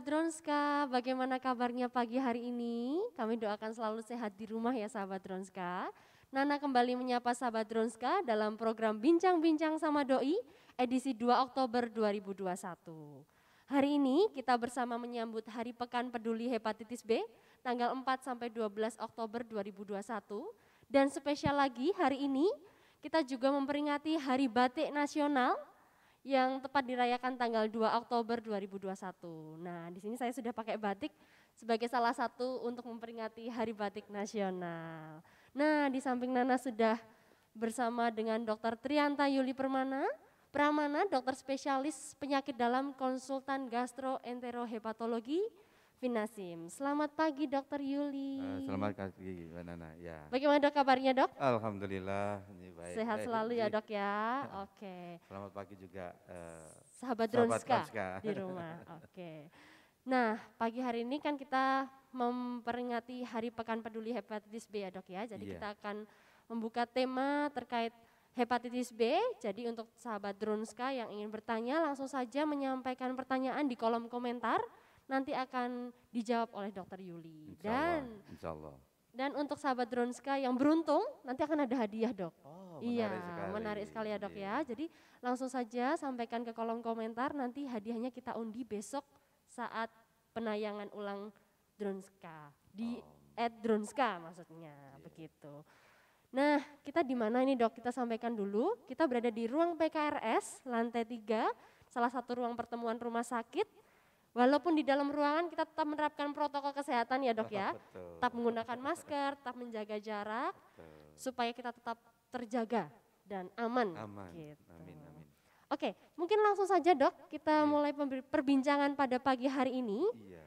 Dronska, bagaimana kabarnya pagi hari ini? Kami doakan selalu sehat di rumah ya sahabat Dronska. Nana kembali menyapa sahabat Dronska dalam program Bincang-Bincang sama Doi edisi 2 Oktober 2021. Hari ini kita bersama menyambut Hari Pekan Peduli Hepatitis B tanggal 4 sampai 12 Oktober 2021 dan spesial lagi hari ini kita juga memperingati Hari Batik Nasional yang tepat dirayakan tanggal 2 Oktober 2021. Nah, di sini saya sudah pakai batik sebagai salah satu untuk memperingati Hari Batik Nasional. Nah, di samping Nana sudah bersama dengan Dr. Trianta Yuli Permana, Pramana, dokter spesialis penyakit dalam konsultan gastroenterohepatologi, Finasim. Selamat pagi Dokter Yuli. Uh, selamat pagi Mbak Nana. Ya. Bagaimana dok kabarnya dok? Alhamdulillah ini baik. Sehat eh, selalu ya dok ya. Oke. Okay. Selamat pagi juga uh, sahabat Dronska di rumah. Oke. Okay. Nah pagi hari ini kan kita memperingati Hari Pekan Peduli Hepatitis B ya dok ya. Jadi yeah. kita akan membuka tema terkait hepatitis B. Jadi untuk sahabat Dronska yang ingin bertanya langsung saja menyampaikan pertanyaan di kolom komentar nanti akan dijawab oleh dokter Yuli. Insya Allah, dan Insya Allah. Dan untuk sahabat Dronska yang beruntung nanti akan ada hadiah dok. Oh, menarik iya, sekali. menarik sekali ya dok ya. iya. ya. Jadi langsung saja sampaikan ke kolom komentar nanti hadiahnya kita undi besok saat penayangan ulang Dronska di oh. at Dronska maksudnya iya. begitu. Nah, kita di mana ini dok? Kita sampaikan dulu. Kita berada di ruang PKRS lantai 3, salah satu ruang pertemuan rumah sakit Walaupun di dalam ruangan kita tetap menerapkan protokol kesehatan ya dok ya, betul. tetap menggunakan masker, tetap menjaga jarak, betul. supaya kita tetap terjaga dan aman. Aman. Gitu. Amin, amin. Oke, mungkin langsung saja dok, kita ya. mulai perbincangan pada pagi hari ini. Iya.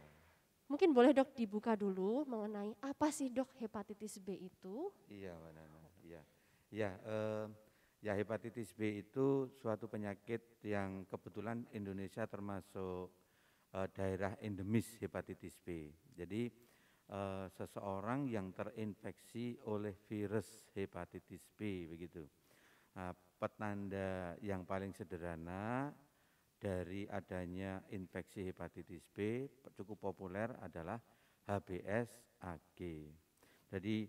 Mungkin boleh dok dibuka dulu mengenai apa sih dok hepatitis B itu? Iya, Mbak Nana. Iya, iya. Eh, ya hepatitis B itu suatu penyakit yang kebetulan Indonesia termasuk Eh, daerah endemis hepatitis B. Jadi uh, seseorang yang terinfeksi oleh virus hepatitis B begitu. Nah, petanda yang paling sederhana dari adanya infeksi hepatitis B cukup populer adalah HBS AG. Jadi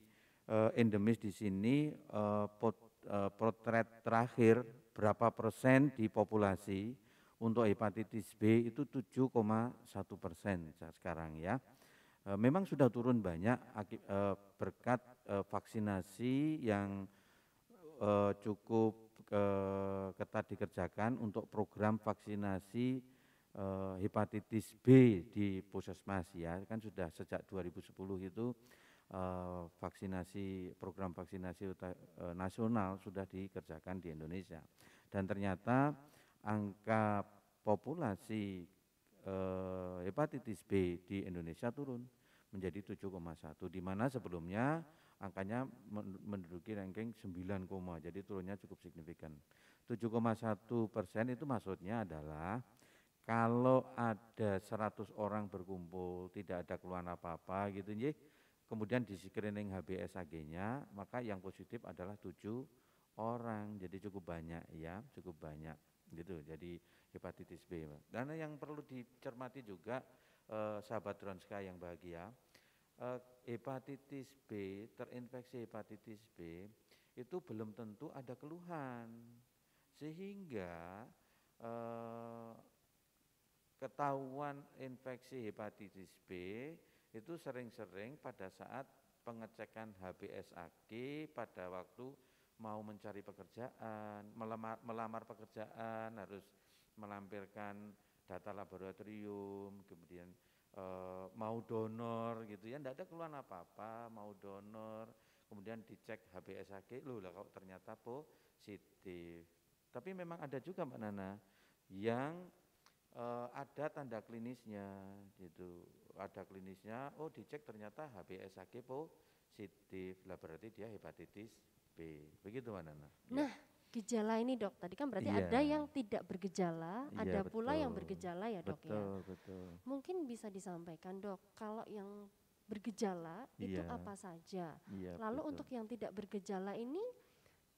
uh, endemis di sini uh, pot, uh, potret terakhir berapa persen di populasi untuk hepatitis B itu 7,1 persen sekarang ya. E, memang sudah turun banyak e, berkat e, vaksinasi yang cukup ketat dikerjakan untuk program vaksinasi hepatitis B di Puskesmas ya kan sudah sejak 2010 itu vaksinasi program vaksinasi nasional sudah dikerjakan di Indonesia dan ternyata angka populasi eh, hepatitis B di Indonesia turun menjadi 7,1 di mana sebelumnya angkanya menduduki ranking 9, jadi turunnya cukup signifikan. 7,1 persen itu maksudnya adalah kalau ada 100 orang berkumpul, tidak ada keluhan apa-apa gitu ya, kemudian di screening HBSAG-nya, maka yang positif adalah 7 orang, jadi cukup banyak ya, cukup banyak gitu. Jadi hepatitis B. Dan yang perlu dicermati juga eh, sahabat Ronska yang bahagia, eh, hepatitis B, terinfeksi hepatitis B itu belum tentu ada keluhan. Sehingga eh, ketahuan infeksi hepatitis B itu sering-sering pada saat pengecekan HBsAg pada waktu mau mencari pekerjaan, melamar, melamar pekerjaan harus melampirkan data laboratorium, kemudian e, mau donor gitu ya, tidak ada keluhan apa-apa, mau donor, kemudian dicek HBSAG, loh lah kok ternyata positif. Tapi memang ada juga Mbak Nana yang e, ada tanda klinisnya gitu, ada klinisnya, oh dicek ternyata HBSAG positif, lah berarti dia hepatitis Begitu mana ya. Nah, gejala ini dok tadi kan berarti iya. ada yang tidak bergejala iya, ada betul. pula yang bergejala ya dok ya? betul, ya betul. mungkin bisa disampaikan dok kalau yang bergejala iya. itu apa saja iya, lalu betul. untuk yang tidak bergejala ini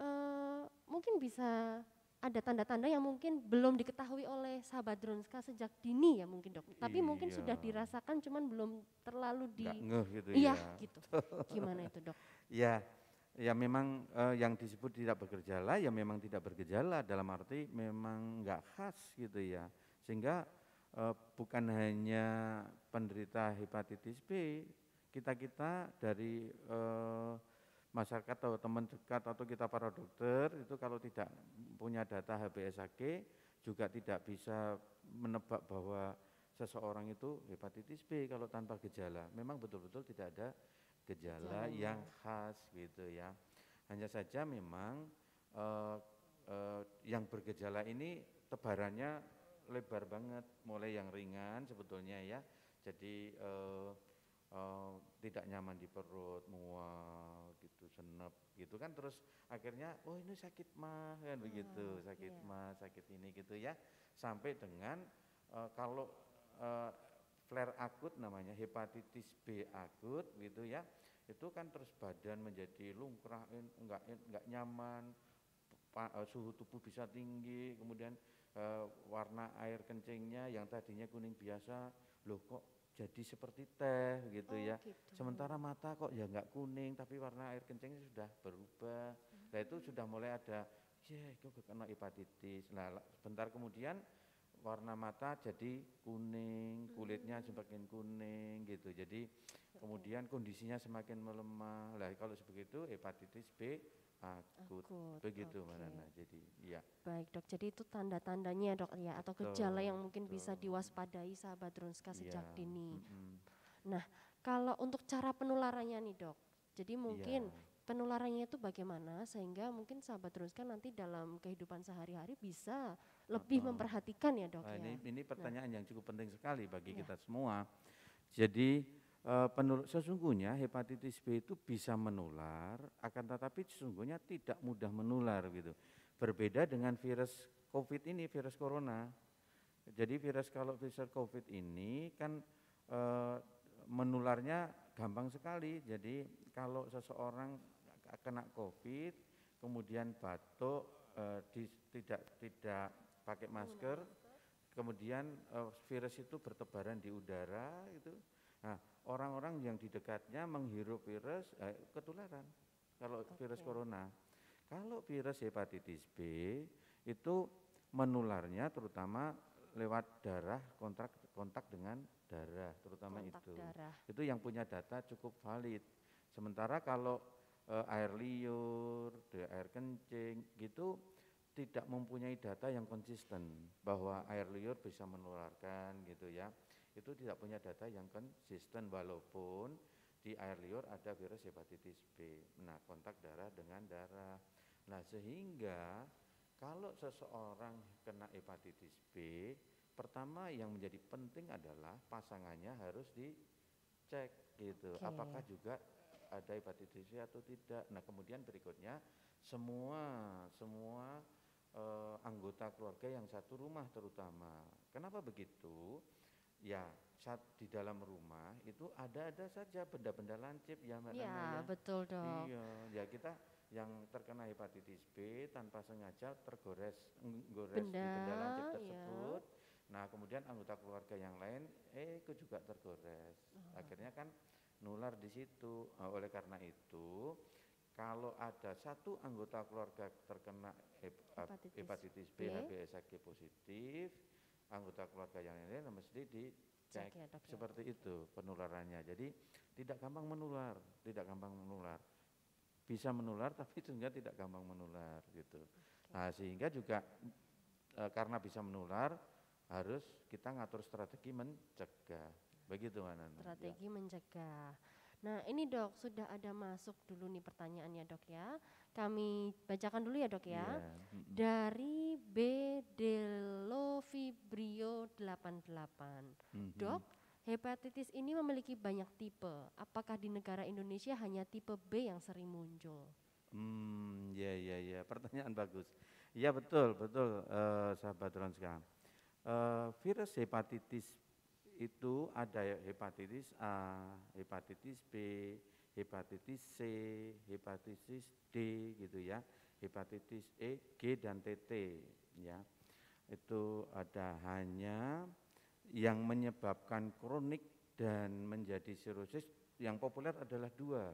uh, mungkin bisa ada tanda-tanda yang mungkin belum diketahui oleh sahabat Dronska sejak dini ya mungkin dok tapi iya. mungkin sudah dirasakan cuman belum terlalu di gitu iya ya. gitu gimana itu dok iya ya memang eh, yang disebut tidak bergejala ya memang tidak bergejala dalam arti memang nggak khas gitu ya sehingga eh, bukan hanya penderita hepatitis B kita kita dari eh, masyarakat atau teman dekat atau kita para dokter itu kalau tidak punya data HBSAG juga tidak bisa menebak bahwa seseorang itu hepatitis B kalau tanpa gejala memang betul-betul tidak ada gejala yang khas gitu ya. Hanya saja memang uh, uh, yang bergejala ini tebarannya lebar banget, mulai yang ringan sebetulnya ya. Jadi uh, uh, tidak nyaman di perut, mual, gitu, senep, gitu kan. Terus akhirnya, oh ini sakit mah kan hmm, begitu, sakit yeah. mah, sakit ini gitu ya. Sampai dengan uh, kalau uh, flare akut namanya, hepatitis B akut gitu ya. Itu kan terus badan menjadi lumrah, enggak enggak nyaman, eh, suhu tubuh bisa tinggi, kemudian eh, warna air kencingnya yang tadinya kuning biasa, loh kok jadi seperti teh gitu oh, ya. Gitu. Sementara mata kok ya enggak kuning tapi warna air kencingnya sudah berubah. Hmm. Nah itu sudah mulai ada, ya kok kena hepatitis. Nah bentar kemudian warna mata jadi kuning, hmm. kulitnya semakin kuning gitu. Jadi kemudian kondisinya semakin melemah. Lah kalau begitu hepatitis B akut, akut. begitu okay. mana Jadi ya. Baik dok, jadi itu tanda-tandanya dok ya atau betul, gejala yang mungkin betul. bisa diwaspadai sahabat Ronska iya, sejak ya. dini. Mm -hmm. Nah kalau untuk cara penularannya nih dok, jadi mungkin ya. penularannya itu bagaimana sehingga mungkin sahabat teruskan nanti dalam kehidupan sehari-hari bisa lebih uh, memperhatikan ya dok. Nah, ya. Ini, nah. pertanyaan ya. yang cukup penting sekali bagi ya. kita semua. Jadi uh, sesungguhnya hepatitis B itu bisa menular, akan tetapi sesungguhnya tidak mudah menular gitu. Berbeda dengan virus COVID ini, virus corona. Jadi virus kalau virus COVID ini kan e, menularnya gampang sekali. Jadi kalau seseorang kena COVID, kemudian batuk, e, di, tidak tidak pakai masker, kemudian uh, virus itu bertebaran di udara itu Nah, orang-orang yang di dekatnya menghirup virus eh, ketularan kalau okay. virus corona. Kalau virus hepatitis B itu menularnya terutama lewat darah kontak kontak dengan darah terutama kontak itu. Darah. Itu yang punya data cukup valid. Sementara kalau eh, air liur, air kencing gitu tidak mempunyai data yang konsisten bahwa air liur bisa menularkan gitu ya. Itu tidak punya data yang konsisten walaupun di air liur ada virus hepatitis B. Nah, kontak darah dengan darah. Nah, sehingga kalau seseorang kena hepatitis B, pertama yang menjadi penting adalah pasangannya harus dicek gitu. Okay. Apakah juga ada hepatitis B atau tidak. Nah, kemudian berikutnya semua semua Eh, anggota keluarga yang satu rumah terutama. Kenapa begitu? Ya, saat di dalam rumah itu ada-ada saja benda-benda lancip ya Mbak iya, ya, Iya, betul dong. Iya, ya kita yang terkena hepatitis B tanpa sengaja tergores gores benda, di benda lancip iya. tersebut. Ya. Nah, kemudian anggota keluarga yang lain eh itu juga tergores. Oh. Akhirnya kan nular di situ. Nah, oleh karena itu, kalau ada satu anggota keluarga terkena eh, hepatitis, hepatitis B, iya. B HBsAg positif, anggota keluarga yang lain mesti dicek ya, dok, seperti ya. itu penularannya. Jadi tidak gampang menular, tidak gampang menular. Bisa menular tapi sehingga tidak gampang menular gitu. Nah, sehingga juga e, karena bisa menular harus kita ngatur strategi mencegah. Begitu Strategi ya. mencegah. Nah ini dok sudah ada masuk dulu nih pertanyaannya dok ya. Kami bacakan dulu ya dok ya. Yeah. Dari B Delovibrio 88. Mm -hmm. Dok hepatitis ini memiliki banyak tipe. Apakah di negara Indonesia hanya tipe B yang sering muncul? Hmm, ya ya ya, pertanyaan bagus. Ya betul betul, uh, sahabat Ronska. Uh, virus hepatitis itu ada hepatitis A, hepatitis B, hepatitis C, hepatitis D gitu ya, hepatitis E, G dan TT ya. Itu ada hanya yang menyebabkan kronik dan menjadi sirosis yang populer adalah dua,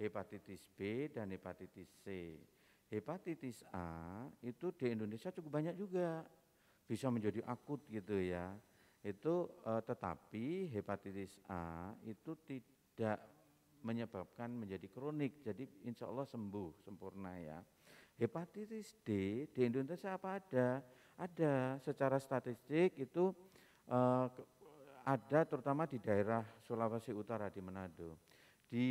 hepatitis B dan hepatitis C. Hepatitis A itu di Indonesia cukup banyak juga, bisa menjadi akut gitu ya itu uh, tetapi hepatitis A itu tidak menyebabkan menjadi kronik jadi insya Allah sembuh sempurna ya hepatitis D di Indonesia apa ada ada secara statistik itu uh, ada terutama di daerah Sulawesi Utara di Manado di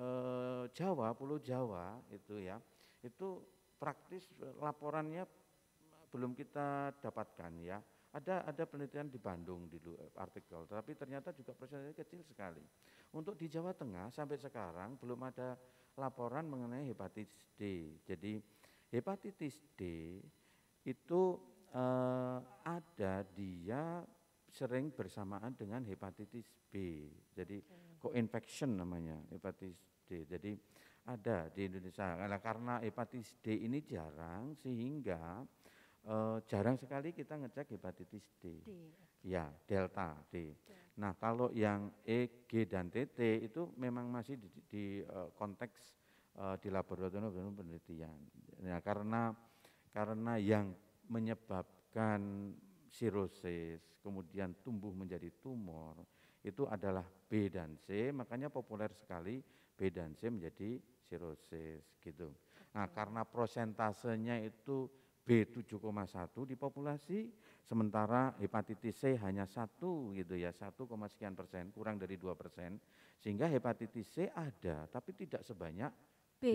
uh, Jawa Pulau Jawa itu ya itu praktis laporannya belum kita dapatkan ya ada ada penelitian di Bandung di eh, artikel, tapi ternyata juga persentasenya kecil sekali. Untuk di Jawa Tengah sampai sekarang belum ada laporan mengenai hepatitis D. Jadi hepatitis D itu eh, ada dia sering bersamaan dengan hepatitis B. Jadi co-infection namanya hepatitis D. Jadi ada di Indonesia. Nah, karena hepatitis D ini jarang sehingga uh, jarang sekali kita ngecek hepatitis D. D. Ya, delta D. D. Nah, kalau yang E, G dan TT itu memang masih di, di uh, konteks uh, di laboratorium penelitian. Nah, karena karena yang menyebabkan sirosis, kemudian tumbuh menjadi tumor, itu adalah B dan C, makanya populer sekali B dan C menjadi sirosis gitu. Nah, karena prosentasenya itu B 7,1 di populasi, sementara hepatitis C hanya satu gitu ya, satu koma sekian persen, kurang dari dua persen. Sehingga hepatitis C ada, tapi tidak sebanyak B. B.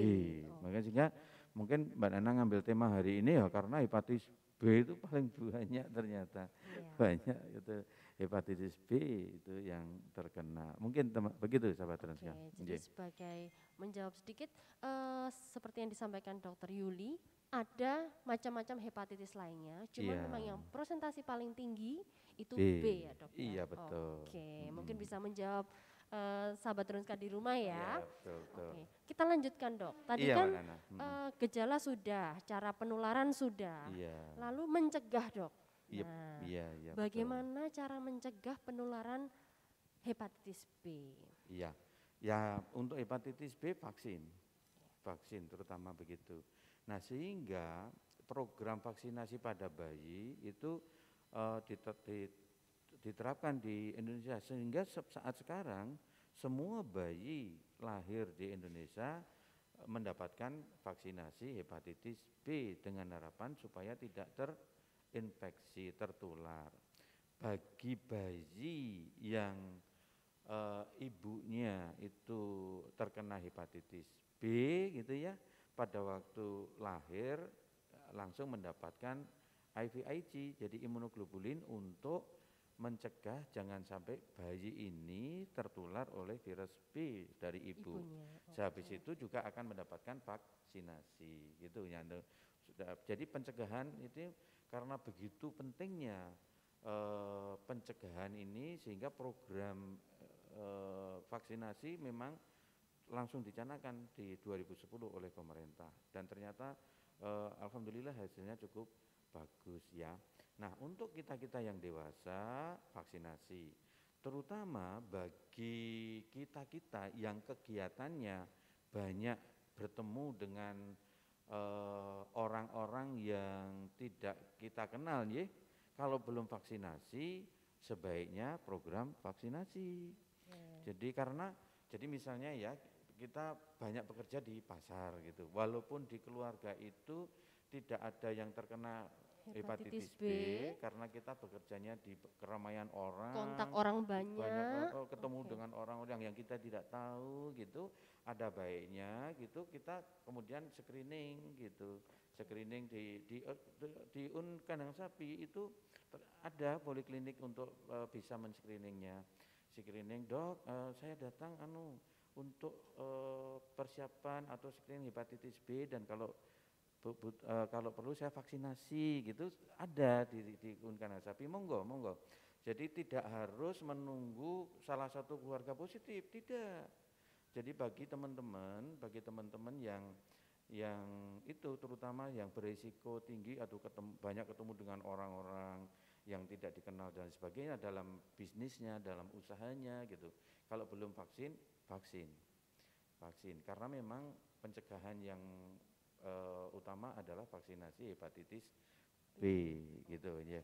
Oh. Maka sehingga mungkin Mbak Nana ngambil tema hari ini ya karena hepatitis B itu paling banyak ternyata. Ya. Banyak itu hepatitis B itu yang terkena. Mungkin tema, begitu sahabat okay, Transka. Jadi sebagai menjawab sedikit uh, seperti yang disampaikan Dokter Yuli ada macam-macam hepatitis lainnya, cuma yeah. memang yang prosentasi paling tinggi itu B, B iya, ya dok. Iya betul. Oke, okay. hmm. mungkin bisa menjawab uh, sahabat teruskan di rumah ya. Yeah, betul, betul. Oke, okay. kita lanjutkan dok. Tadi yeah, kan hmm. uh, gejala sudah, cara penularan sudah, yeah. lalu mencegah dok. Iya, yep. nah, iya, iya. Bagaimana betul. cara mencegah penularan hepatitis B? Iya, ya untuk hepatitis B vaksin, vaksin terutama begitu Nah sehingga program vaksinasi pada bayi itu uh, diterapkan di Indonesia sehingga saat sekarang semua bayi lahir di Indonesia eh, mendapatkan vaksinasi hepatitis B dengan harapan supaya tidak terinfeksi tertular. Bagi bayi yang e, ibunya itu terkena hepatitis B gitu ya, pada waktu lahir langsung mendapatkan IVIG, jadi imunoglobulin untuk mencegah jangan sampai bayi ini tertular oleh virus B dari ibu. Ibunya. Oh, Sehabis itu juga akan mendapatkan vaksinasi gitu ya. jadi pencegahan itu karena begitu pentingnya eh, pencegahan ini sehingga program eh, vaksinasi memang langsung dicanakan di 2010 oleh pemerintah dan ternyata eh, alhamdulillah hasilnya cukup bagus ya. Nah, untuk kita-kita yang dewasa vaksinasi terutama bagi kita-kita yang kegiatannya banyak bertemu dengan eh, orang-orang eh, yang tidak kita kenal ya. Kalau belum vaksinasi sebaiknya program vaksinasi. Yeah. Jadi karena jadi misalnya ya kita banyak bekerja di pasar gitu. Walaupun di keluarga itu tidak ada yang terkena hepatitis, B, B karena kita bekerjanya di keramaian orang, kontak orang banyak, banyak orang, oh, ketemu okay. dengan orang-orang yang kita tidak tahu gitu, ada baiknya gitu kita kemudian screening gitu, screening di di eh, di, di un kandang sapi itu ada poliklinik untuk uh, bisa menscreeningnya, screening dok, uh, saya datang anu untuk uh, persiapan atau screening hepatitis B dan kalau bu, bu, uh, kalau perlu saya vaksinasi gitu ada di, di Unkan monggo monggo. Jadi tidak harus menunggu salah satu keluarga positif, tidak. Jadi bagi teman-teman, bagi teman-teman yang yang itu terutama yang berisiko tinggi atau ketemu, banyak ketemu dengan orang-orang yang tidak dikenal dan sebagainya dalam bisnisnya, dalam usahanya gitu. Kalau belum vaksin, vaksin. Vaksin karena memang pencegahan yang e, utama adalah vaksinasi hepatitis B gitu ya.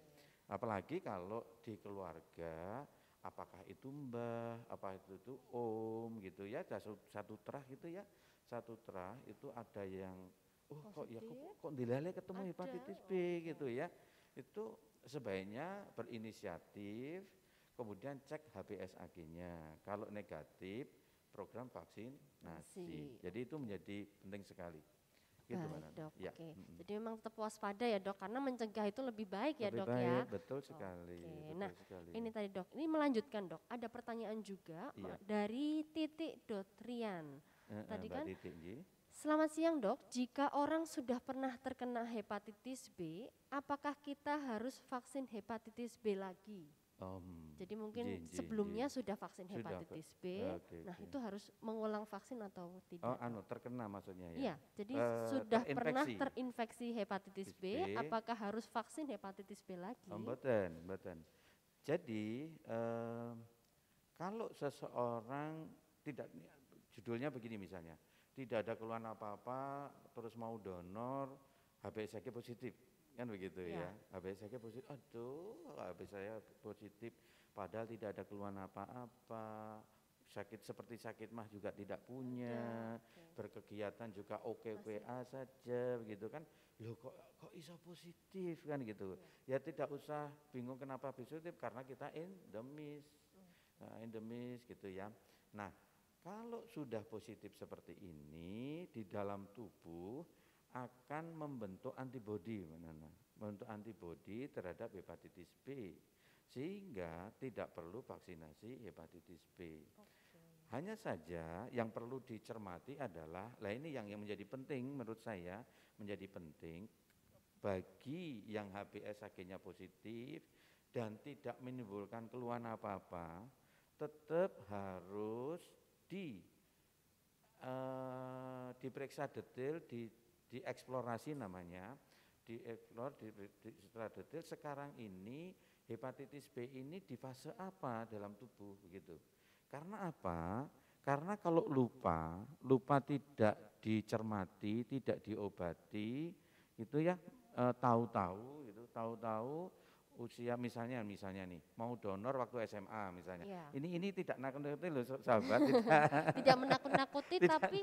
Apalagi kalau di keluarga apakah itu mbah, apa itu itu om gitu ya, satu, satu terah gitu ya. Satu terah itu ada yang oh kok ya kok, kok dilale ketemu hepatitis B oh, gitu iya. ya. Itu sebaiknya berinisiatif kemudian cek HBsAg-nya. Kalau negatif program vaksin nasi. Jadi itu menjadi penting sekali. Gitu, baik, dok. Ya. Oke. Mm-hmm. Jadi memang tetap waspada ya, Dok, karena mencegah itu lebih baik ya, Dok baik, ya. betul sekali. nah, sekali. ini tadi, Dok. Ini melanjutkan, Dok. Ada pertanyaan juga iya. dari Titik Dotrian. Eh, eh tadi eh, kan titik, Selamat siang, Dok. Jika orang sudah pernah terkena hepatitis B, apakah kita harus vaksin hepatitis B lagi? Um, Jadi mungkin sebelumnya sudah vaksin hepatitis sudah, B, ah, okay, nah okay. itu harus mengulang vaksin atau tidak? Oh, anu terkena maksudnya ya? Iya, jadi uh, sudah terinfeksi. pernah terinfeksi hepatitis B, B, apakah harus vaksin hepatitis B lagi? Oh, betul, betul. Jadi uh, kalau seseorang tidak judulnya begini misalnya, tidak ada keluhan apa-apa, terus mau donor, HPSG positif, kan begitu iya. ya. ya. HB saya positif, aduh habis saya positif padahal tidak ada keluhan apa-apa, sakit seperti sakit mah juga tidak punya, ya, berkegiatan juga oke-oke saja begitu kan. Loh kok kok iso positif kan gitu. Ya, ya tidak usah bingung kenapa positif karena kita endemis. Nah, endemis gitu ya. Nah, kalau sudah positif seperti ini di dalam tubuh akan membentuk antibodi, membentuk antibodi terhadap hepatitis B, sehingga tidak perlu vaksinasi hepatitis B. Okay. Hanya saja yang perlu dicermati adalah, lah ini yang yang menjadi penting menurut saya menjadi penting bagi yang HBs akhirnya positif dan tidak menimbulkan keluhan apa-apa, tetap harus di uh, diperiksa detail, di dieksplorasi namanya, dieksplor, di, di, secara detail sekarang ini hepatitis B ini di fase apa dalam tubuh begitu. Karena apa? Karena kalau lupa, lupa tidak dicermati, tidak diobati, itu ya e, tahu-tahu, e, gitu, tahu-tahu usia misalnya misalnya nih mau donor waktu SMA misalnya ya. ini ini tidak nakut-nakuti loh sahabat tidak, tidak menakut-nakuti tapi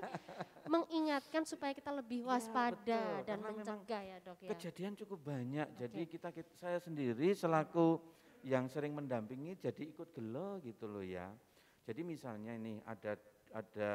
mengingatkan supaya kita lebih iya, waspada ya, betul, dan mencegah ya dok ya. Kejadian cukup banyak, okay. jadi kita, kita saya sendiri selaku yang sering mendampingi jadi ikut gelo gitu loh ya. Jadi misalnya ini ada ada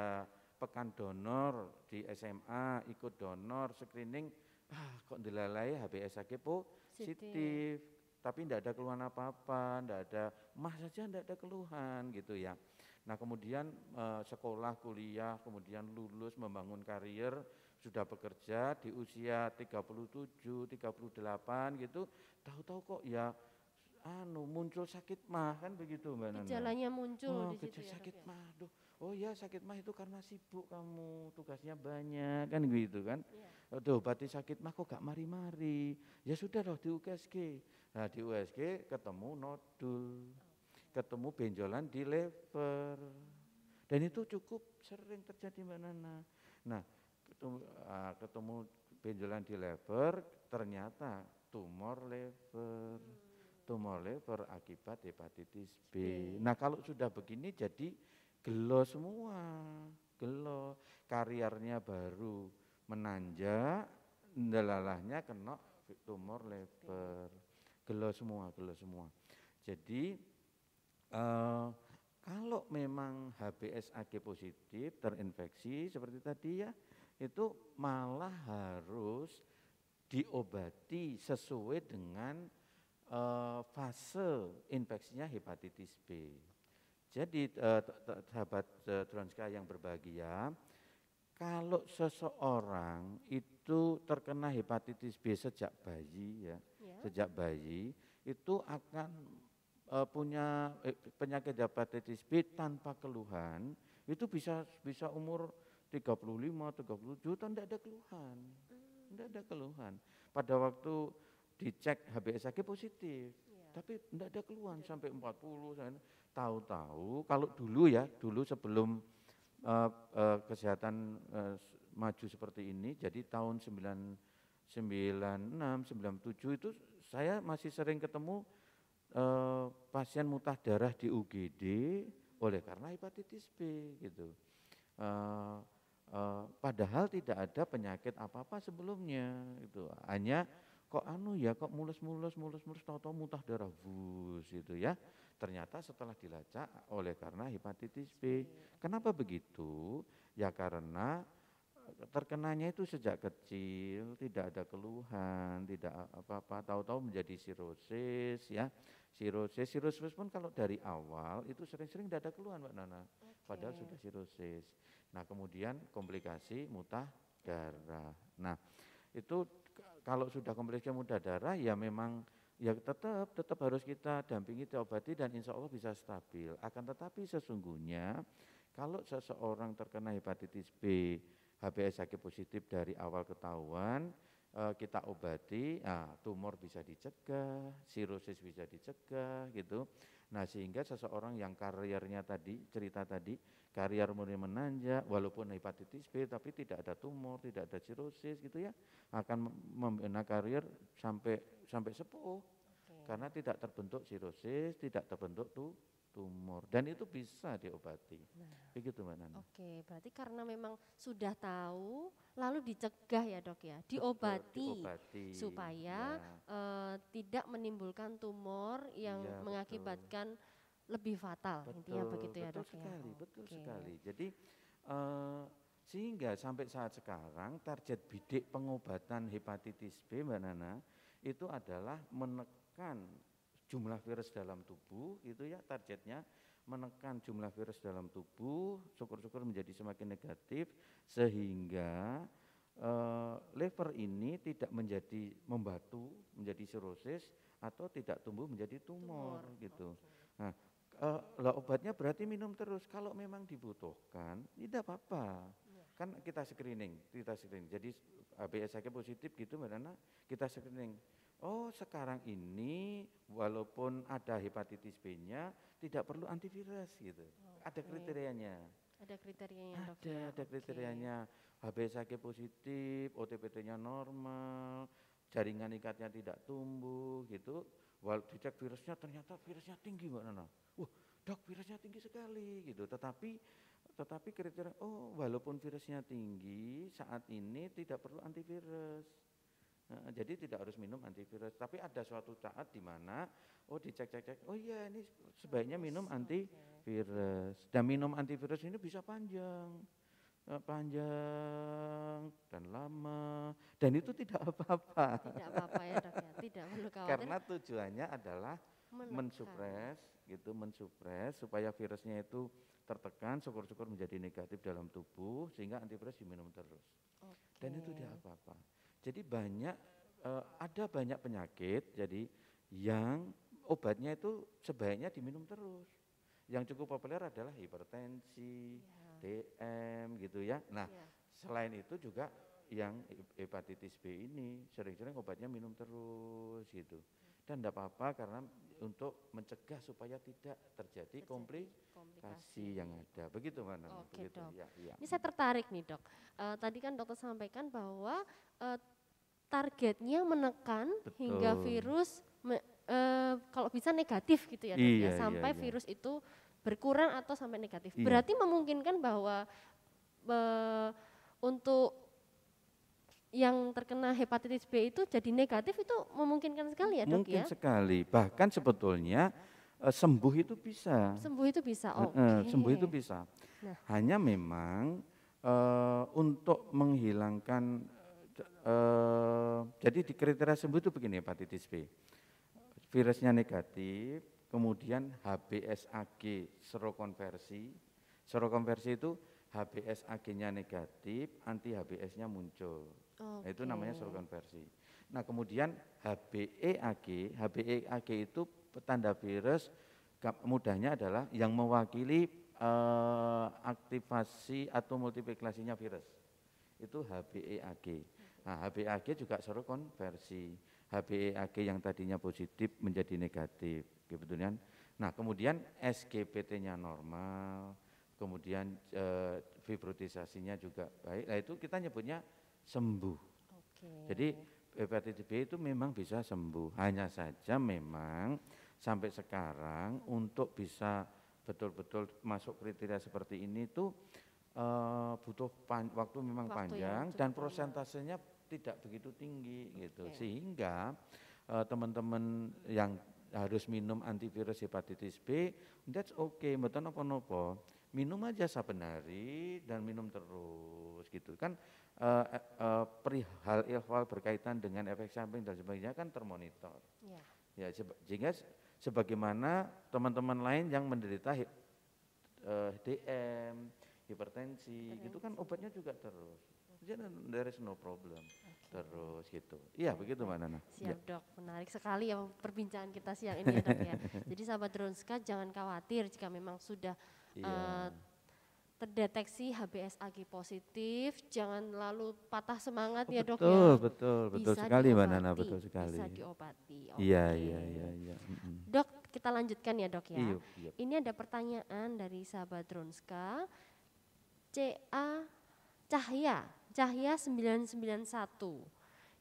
pekan donor di SMA, ikut donor screening, ah kok dilalai HBS kepo positif, tapi tidak ada keluhan apa-apa, tidak ada mah saja tidak ada keluhan gitu ya. Nah kemudian eh, sekolah, kuliah, kemudian lulus, membangun karier, sudah bekerja di usia 37, 38 gitu, tahu-tahu kok ya anu muncul sakit mah kan begitu Mbak Nana. Gejalanya muncul oh, di situ ya, sakit ya? mah. Duh, oh ya sakit mah itu karena sibuk kamu, tugasnya banyak kan gitu kan. Ya. Aduh, berarti sakit mah kok gak mari-mari. Ya sudah loh di USG. Nah, di USG ketemu nodul. Oh ketemu benjolan di lever. Dan itu cukup sering terjadi Mbak Nana. Nah, ketemu, ah, ketemu benjolan di lever ternyata tumor lever. Tumor lever akibat hepatitis B. Nah, kalau sudah begini jadi gelo semua. Gelo, kariernya baru menanjak, delalahnya kena tumor lever. Gelo semua, gelo semua. Jadi uh, kalau memang HBS positif terinfeksi seperti tadi ya itu malah harus diobati sesuai dengan uh, fase infeksinya hepatitis B. Jadi uh, sahabat uh, yang berbahagia, kalau seseorang itu terkena hepatitis B sejak bayi ya, ya. sejak bayi itu akan uh, punya eh, penyakit hepatitis B tanpa keluhan itu bisa bisa umur 35, 37 tahun tidak ada keluhan. Hmm. Tidak ada keluhan. Pada waktu dicek HBSAg positif, ya. tapi tidak ada keluhan ya. sampai 40. Tahu-tahu kalau dulu ya, dulu sebelum uh, uh, kesehatan uh, maju seperti ini, jadi tahun 9, 96, 97 itu saya masih sering ketemu eh, pasien mutah darah di UGD oleh karena hepatitis B gitu. Eh, eh, padahal tidak ada penyakit apa-apa sebelumnya itu. Hanya kok anu ya kok mulus-mulus mulus-mulus tahu-tahu mutah darah bus gitu ya. Ternyata setelah dilacak oleh karena hepatitis B. Kenapa begitu? Ya karena terkenanya itu sejak kecil, tidak ada keluhan, tidak apa-apa, tahu-tahu menjadi sirosis ya. Sirosis, sirosis pun kalau dari awal itu sering-sering tidak ada keluhan Mbak Nana. Okay. Padahal sudah sirosis. Nah, kemudian komplikasi mutah darah. Nah, itu kalau sudah komplikasi mutah darah ya memang ya tetap tetap harus kita dampingi diobati dan insya Allah bisa stabil. Akan tetapi sesungguhnya kalau seseorang terkena hepatitis B HPS sakit positif dari awal ketahuan, eh, kita obati, nah, tumor bisa dicegah, sirosis bisa dicegah gitu. Nah sehingga seseorang yang karirnya tadi, cerita tadi, karier mulai menanjak, walaupun hepatitis B tapi tidak ada tumor, tidak ada sirosis gitu ya, akan membina karir sampai sampai sepuh. Okay. Karena tidak terbentuk sirosis, tidak terbentuk tuh tumor dan itu bisa diobati. Nah. Begitu Mbak Nana. Oke, berarti karena memang sudah tahu lalu dicegah ya Dok ya, diobati, Betul, diobati. supaya ya. uh, tidak menimbulkan tumor yang ya, mengakibatkan lebih fatal betul, intinya begitu ya Dok ya? sekali, ya. Betul Oke. sekali. Jadi uh, sehingga sampai saat sekarang target bidik pengobatan hepatitis B Mbak Nana itu adalah menekan jumlah virus dalam tubuh itu ya targetnya menekan jumlah virus dalam tubuh syukur-syukur menjadi semakin negatif sehingga e, liver ini tidak menjadi membatu menjadi sirosis atau tidak tumbuh menjadi tumor, tumor. gitu. Okay. Nah, e, lah obatnya berarti minum terus kalau memang dibutuhkan tidak apa-apa iya. kan kita screening, kita screening. Jadi ABS positif gitu Mbak Nana, kita screening oh sekarang ini walaupun ada hepatitis B-nya tidak perlu antivirus gitu. Okay. Oh, ada kriterianya. Ada kriterianya ada, dok. Ada, kriterianya. Okay. hb positif, OTPT-nya normal, jaringan ikatnya tidak tumbuh gitu. Walau dicek virusnya ternyata virusnya tinggi Mbak Nana. Wah, dok virusnya tinggi sekali gitu. Tetapi tetapi kriteria oh walaupun virusnya tinggi saat ini tidak perlu antivirus. Eh, jadi tidak harus minum antivirus, tapi ada suatu saat di mana oh dicek cek cek, oh iya ini sebaiknya minum antivirus. Dan minum antivirus ini bisa panjang, eh, panjang dan lama dan itu tidak apa-apa. Tidak apa-apa ya dok ya, tidak perlu khawatir. Karena tujuannya adalah mensupres, gitu mensupres supaya virusnya itu tertekan, syukur-syukur menjadi negatif dalam tubuh sehingga antivirus diminum terus. Okay. Dan itu tidak apa-apa. Jadi banyak eh, ada banyak penyakit jadi yang obatnya itu sebaiknya diminum terus. Yang cukup populer adalah hipertensi, ya. DM gitu ya. Nah, ya. selain itu juga yang hepatitis B ini sering-sering obatnya minum terus gitu. Dan tidak apa-apa karena untuk mencegah supaya tidak terjadi, komplikasi, yang ada. Begitu mana? Oke, Begitu. Dok. Ya, ya. Ini saya tertarik nih, Dok. Uh, tadi kan dokter sampaikan bahwa uh, targetnya menekan Betul. hingga virus me, e, kalau bisa negatif gitu ya, ya. iya, ya sampai iya, iya. virus itu berkurang atau sampai negatif. Iya. Berarti memungkinkan bahwa e, untuk yang terkena hepatitis B itu jadi negatif itu memungkinkan sekali ya dok Mungkin ya? Mungkin sekali, bahkan sebetulnya e, sembuh itu bisa. Sembuh itu bisa, oke. Okay. Sembuh itu bisa. Nah. Hanya memang e, untuk menghilangkan Eh, jadi di kriteria sembuh itu begini hepatitis B. Virusnya negatif, kemudian HBsAg serokonversi. Serokonversi itu HBsAg-nya negatif, anti HBs-nya muncul. Okay. Nah, itu namanya serokonversi. Nah, kemudian HBeAg, HBeAg itu petanda virus mudahnya adalah yang mewakili eh, aktivasi atau multiplikasinya virus. Itu HBeAg. Nah, HbAg juga seru konversi. HbAg yang tadinya positif menjadi negatif, gitu, gitu kan. Nah, kemudian SGPT-nya normal, kemudian e, fibrotisasinya juga baik. Nah, itu kita nyebutnya sembuh. Okay. Jadi hepatitis B itu memang bisa sembuh. Hanya saja memang sampai sekarang untuk bisa betul-betul masuk kriteria seperti ini itu uh, eh, butuh waktu memang waktu panjang dan prosentasenya tidak begitu tinggi gitu sehingga eh, teman-teman uh, yang harus minum antivirus hepatitis B that's okay mboten apa-apa minum aja saben hari dan minum terus gitu kan uh, eh, uh, eh, perihal ihwal berkaitan dengan efek samping dan sebagainya kan termonitor yeah. ya sehingga sebagaimana teman-teman lain yang menderita uh, DM hipertensi, gitu kan hipertensi. itu kan obatnya juga terus there is no problem. Okay. Terus gitu. Iya begitu Mbak Nana. Siap ya. dok, menarik sekali ya perbincangan kita siang ini ya dok ya. Jadi sahabat Dronska jangan khawatir jika memang sudah yeah. Iya. uh, terdeteksi HBsAg positif, jangan lalu patah semangat oh, ya dok ya. betul, ya. Betul, betul, bisa sekali diobati, Mbak Nana, betul sekali. Bisa diobati. Okay. Iya, iya, iya. iya. Mm. Dok, kita lanjutkan ya dok ya. Iya, iya. Ini ada pertanyaan dari sahabat Dronska. CA Cahya Cahya 991.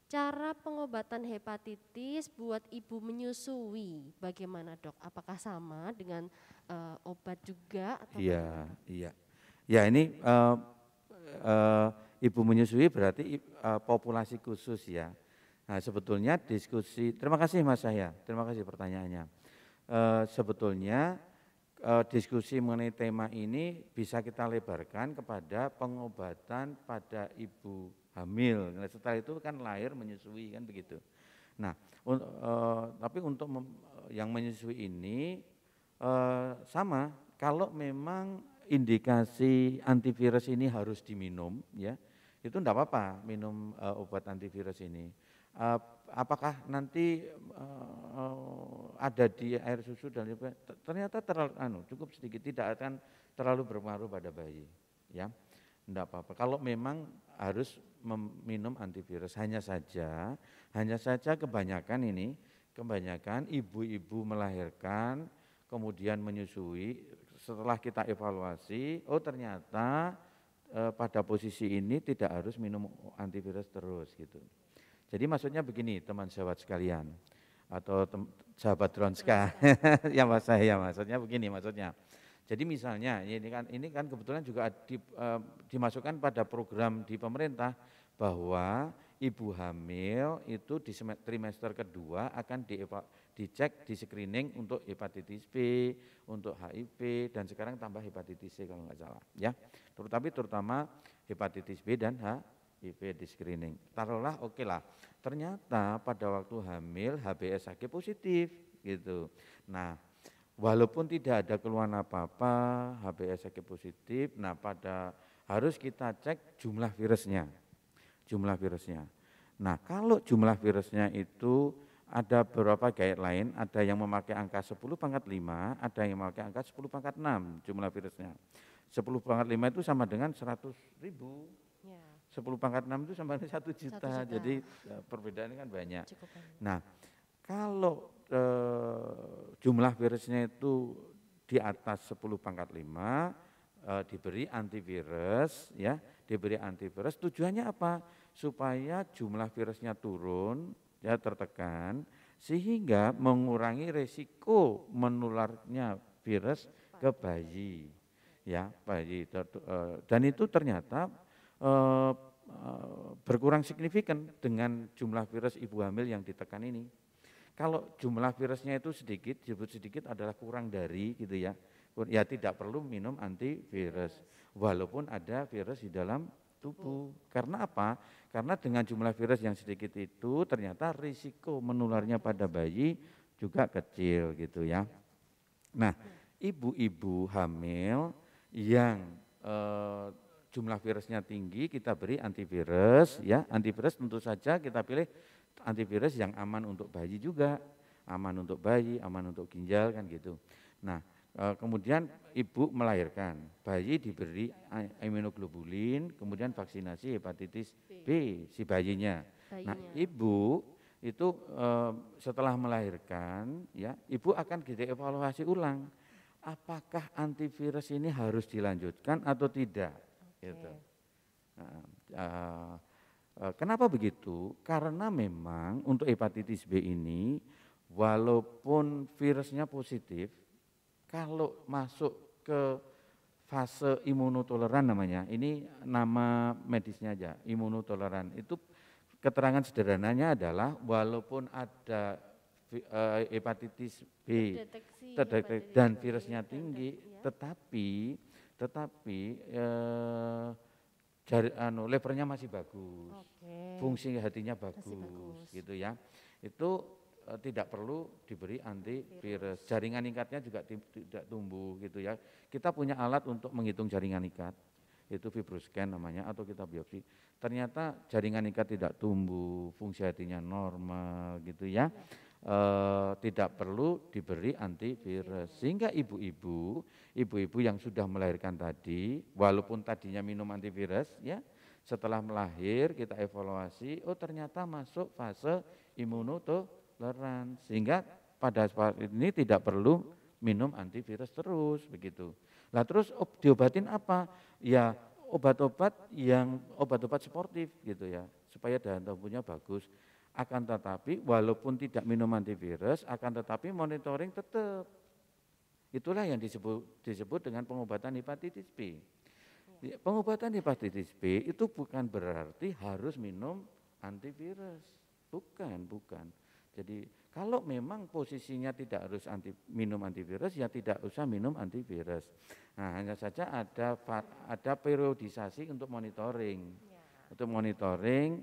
Cara pengobatan hepatitis buat ibu menyusui bagaimana dok? Apakah sama dengan uh, obat juga? iya, iya. Ya ini uh, uh, ibu menyusui berarti uh, populasi khusus ya. Nah sebetulnya diskusi, terima kasih Mas Saya, terima kasih pertanyaannya. Uh, sebetulnya Eh, diskusi mengenai tema ini bisa kita lebarkan kepada pengobatan pada ibu hamil. Nah, setelah itu kan lahir menyusui kan begitu. Nah, un, eh, tapi untuk mem, eh, yang menyusui ini sama kalau memang indikasi antivirus ini harus diminum ya itu enggak apa-apa minum uh, obat antivirus ini. Eh, apakah nanti eh, ada di air susu dan ternyata terlalu anu cukup sedikit tidak akan terlalu berpengaruh pada bayi ya tidak apa-apa kalau memang harus meminum antivirus hanya saja hanya saja kebanyakan ini kebanyakan ibu-ibu melahirkan kemudian menyusui setelah kita evaluasi oh ternyata eh, pada posisi ini tidak harus minum antivirus terus gitu jadi maksudnya begini teman sahabat sekalian atau tem, sahabat Dronska yang iya. ya mas saya maksudnya begini maksudnya. Jadi misalnya ini kan ini kan kebetulan juga di, eh, dimasukkan pada program di pemerintah bahwa ibu hamil itu di trimester kedua akan di dicek di screening untuk hepatitis B, untuk HIV dan sekarang tambah hepatitis C kalau nggak salah ya. Tetapi terutama hepatitis B dan H, HIV di screening. Taruhlah oke okay lah, ternyata pada waktu hamil HBSAG positif gitu. Nah walaupun tidak ada keluhan apa-apa HBSAG positif, nah pada harus kita cek jumlah virusnya, jumlah virusnya. Nah kalau jumlah virusnya itu ada beberapa lain, ada yang memakai angka 10 pangkat 5, ada yang memakai angka 10 pangkat 6 jumlah virusnya. 10 pangkat 5 itu sama dengan 100 ribu. Yeah. 10 pangkat 6 itu sampai 1 juta. 1 juta. Jadi ya, perbedaannya kan banyak. banyak. Nah, kalau e, jumlah virusnya itu di atas 10 pangkat 5 e, eh, diberi antivirus ya, diberi antivirus tujuannya apa? Supaya jumlah virusnya turun ya tertekan sehingga mengurangi resiko menularnya virus ke bayi ya bayi eh, dan itu ternyata Eh, berkurang signifikan dengan jumlah virus ibu hamil yang ditekan ini. Kalau jumlah virusnya itu sedikit, disebut sedikit adalah kurang dari gitu ya. Ya tidak perlu minum antivirus walaupun ada virus di dalam tubuh. Karena apa? Karena dengan jumlah virus yang sedikit itu ternyata risiko menularnya pada bayi juga kecil gitu ya. Nah, ibu-ibu hamil yang eh, jumlah virusnya tinggi, kita beri antivirus ya. Antivirus tentu saja kita pilih antivirus yang aman untuk bayi juga, aman untuk bayi, aman untuk ginjal kan gitu. Nah, eh, kemudian ibu melahirkan, bayi diberi imunoglobulin, kemudian vaksinasi hepatitis B si bayinya. Nah, ibu itu eh, setelah melahirkan ya, ibu akan kita evaluasi ulang apakah antivirus ini harus dilanjutkan atau tidak Gitu. Uh, uh, uh, kenapa begitu? Karena memang untuk hepatitis B ini walaupun virusnya positif, kalau masuk ke fase imunotoleran namanya, ini nama medisnya aja, imunotoleran. Itu keterangan sederhananya adalah walaupun ada eh, hepatitis B terdeteksi, dan virusnya tinggi, ya. tetapi tetapi eh, jari, anu, levernya masih bagus, okay. fungsi hatinya bagus, bagus, gitu ya. Itu eh, tidak perlu diberi anti antivirus. Jaringan ikatnya juga tidak tumbuh, gitu ya. Kita punya alat untuk menghitung jaringan ikat itu fibroscan namanya atau kita biopsi ternyata jaringan ikat tidak tumbuh fungsi hatinya normal gitu ya, ya e, tidak perlu diberi antivirus. Sehingga ibu-ibu, ibu-ibu yang sudah melahirkan tadi, walaupun tadinya minum antivirus ya, setelah melahir kita evaluasi, oh ternyata masuk fase imunotoleran. Sehingga pada saat ini tidak perlu minum antivirus terus begitu. Lah terus ob, diobatin apa? Ya obat-obat yang obat-obat sportif gitu ya supaya daya tubuhnya bagus. Akan tetapi walaupun tidak minum antivirus, akan tetapi monitoring tetap. Itulah yang disebut disebut dengan pengobatan hepatitis B. Iya. Ya, pengobatan hepatitis B itu bukan berarti harus minum antivirus. Bukan, bukan. Jadi kalau memang posisinya tidak harus anti, minum antivirus ya tidak usah minum antivirus. Nah, hanya saja ada ada periodisasi untuk monitoring. Iya. Untuk monitoring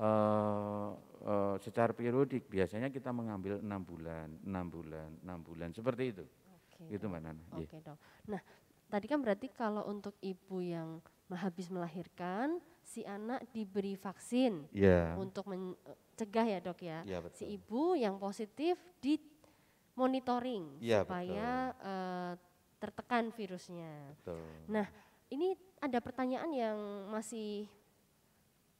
uh, uh, secara periodik biasanya kita mengambil enam bulan, enam bulan, enam bulan seperti itu. Okay. itu mbak Nana. Iya. okay, yeah. dok. Nah tadi kan berarti kalau untuk ibu yang habis melahirkan si anak diberi vaksin yeah. untuk mencegah ya dok ya. Yeah, iya, Si ibu yang positif di monitoring yeah, iya, supaya betul. Eh, tertekan virusnya. Betul. Nah ini ada pertanyaan yang masih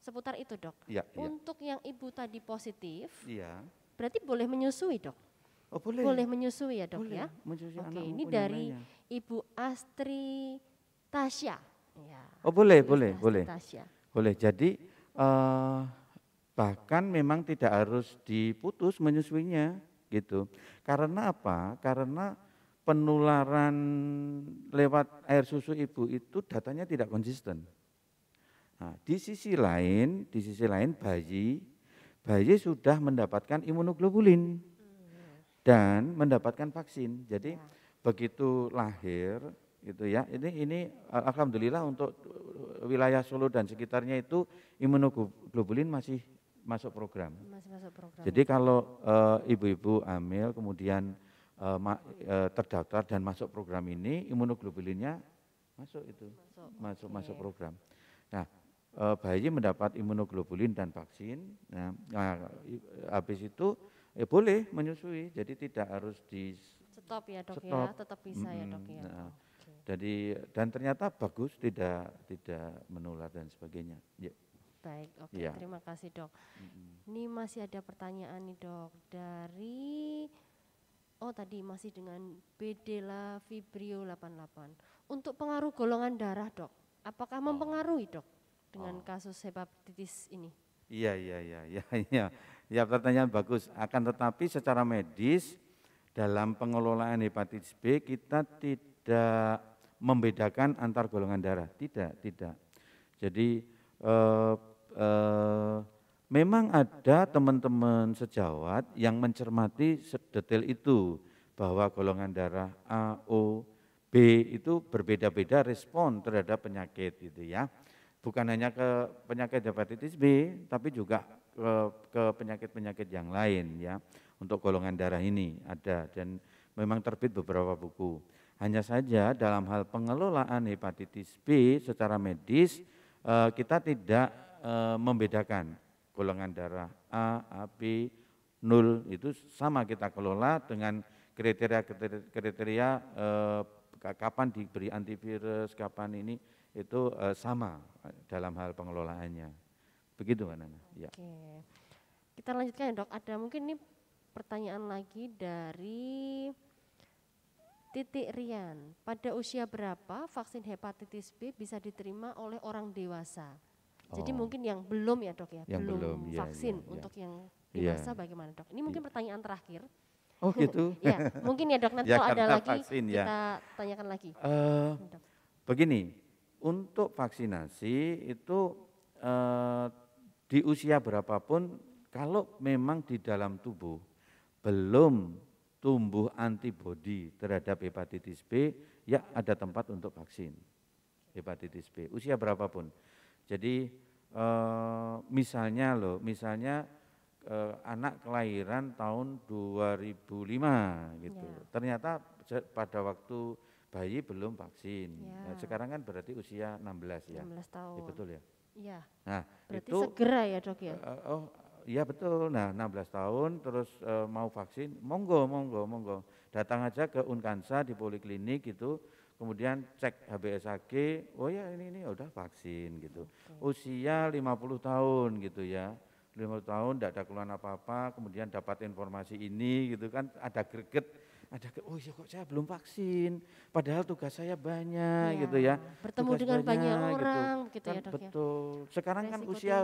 Seputar itu dok. Ya, Untuk ya. yang ibu tadi positif, ya. berarti boleh menyusui dok. Oh, boleh. boleh menyusui ya dok boleh. ya. Menyusui Oke, ini dari ibu Astri Tasya. Ya. Oh boleh, ibu boleh, Astri boleh. Tasya. Boleh. Jadi uh, bahkan memang tidak harus diputus menyusuinya gitu. Karena apa? Karena penularan lewat air susu ibu itu datanya tidak konsisten. Nah, di sisi lain, di sisi lain bayi bayi sudah mendapatkan imunoglobulin dan mendapatkan vaksin. Jadi ya. begitu lahir gitu ya. Ini ini eh, alhamdulillah untuk eh, wilayah Solo dan sekitarnya itu imunoglobulin masih masuk program. Masih masuk program. Jadi kalau eh, ibu-ibu uh, hamil -ibu kemudian uh, ma, uh, terdaftar dan masuk program ini imunoglobulinnya masuk itu. Masuk masuk, masuk program. Nah, Eh, bayi mendapat imunoglobulin dan vaksin. Ya. Nah, habis itu ya boleh menyusui, jadi tidak harus di stop ya dok ya. stop. ya, tetap bisa mm, ya dok ya. Nah, okay. Jadi dan ternyata bagus, tidak tidak menular dan sebagainya. Ya. Baik, oke okay, ya. terima kasih dok. Mm-hmm. Ini masih ada pertanyaan nih dok dari oh tadi masih dengan Bedela Vibrio 88. Untuk pengaruh golongan darah dok, apakah oh. mempengaruhi dok? dengan oh. kasus hepatitis ini? Iya, iya, iya, iya, iya. Ya pertanyaan bagus. Akan tetapi secara medis dalam pengelolaan hepatitis B kita tidak membedakan antar golongan darah. Tidak, tidak. Jadi eh, eh, memang ada teman-teman sejawat yang mencermati sedetail itu bahwa golongan darah A, O, B itu berbeda-beda respon terhadap penyakit gitu ya bukan hanya ke penyakit hepatitis B, tapi juga ke penyakit-penyakit yang lain ya. Untuk golongan darah ini ada dan memang terbit beberapa buku. Hanya saja dalam hal pengelolaan hepatitis B secara medis eh, kita tidak eh, membedakan golongan darah A, AB, 0 itu sama kita kelola dengan kriteria-kriteria eh, kapan diberi antivirus, kapan ini itu uh, sama eh, dalam hal pengelolaannya. Begitu kan Nana? Oke. Ya. Kita lanjutkan ya dok, ada mungkin ini pertanyaan lagi dari Titik Rian, pada usia berapa vaksin hepatitis B bisa diterima oleh orang dewasa? Oh. Jadi mungkin yang belum ya dok ya, yang belum, belum iya, vaksin ya, untuk yang iya. dewasa ya. bagaimana dok? Ini mungkin ya. pertanyaan terakhir. Oh gitu. ya, mungkin ya dok nanti ya, kalau ada lagi ya. kita tanyakan lagi. Uh, begini, untuk vaksinasi itu e, di usia berapapun kalau memang di dalam tubuh belum tumbuh antibodi terhadap hepatitis B, ya ada tempat untuk vaksin hepatitis B, usia berapapun. Jadi e, misalnya loh, misalnya e, anak kelahiran tahun 2005 gitu. Ya. Ternyata pada waktu bayi belum vaksin. Nah, ya. Nah, sekarang kan berarti usia 16 ya. 16 tahun. Ya, betul ya. Iya. Nah, berarti itu segera ya, Dok ya. Uh, oh, iya betul. Nah, 16 tahun terus uh, mau vaksin, monggo monggo monggo. Datang aja ke Unkansa di poliklinik itu. Kemudian cek HBSAG, oh ya ini ini ya udah vaksin gitu. Okay. Usia 50 tahun gitu ya. 50 tahun tidak ada keluhan apa-apa, kemudian dapat informasi ini gitu kan ada greget ada ke, oh iya kok saya belum vaksin, padahal tugas saya banyak ya, gitu ya. Bertemu tugas dengan banyak, banyak gitu. orang gitu, gitu kan, ya dok Betul. Ya. Sekarang kan Resiko kan usia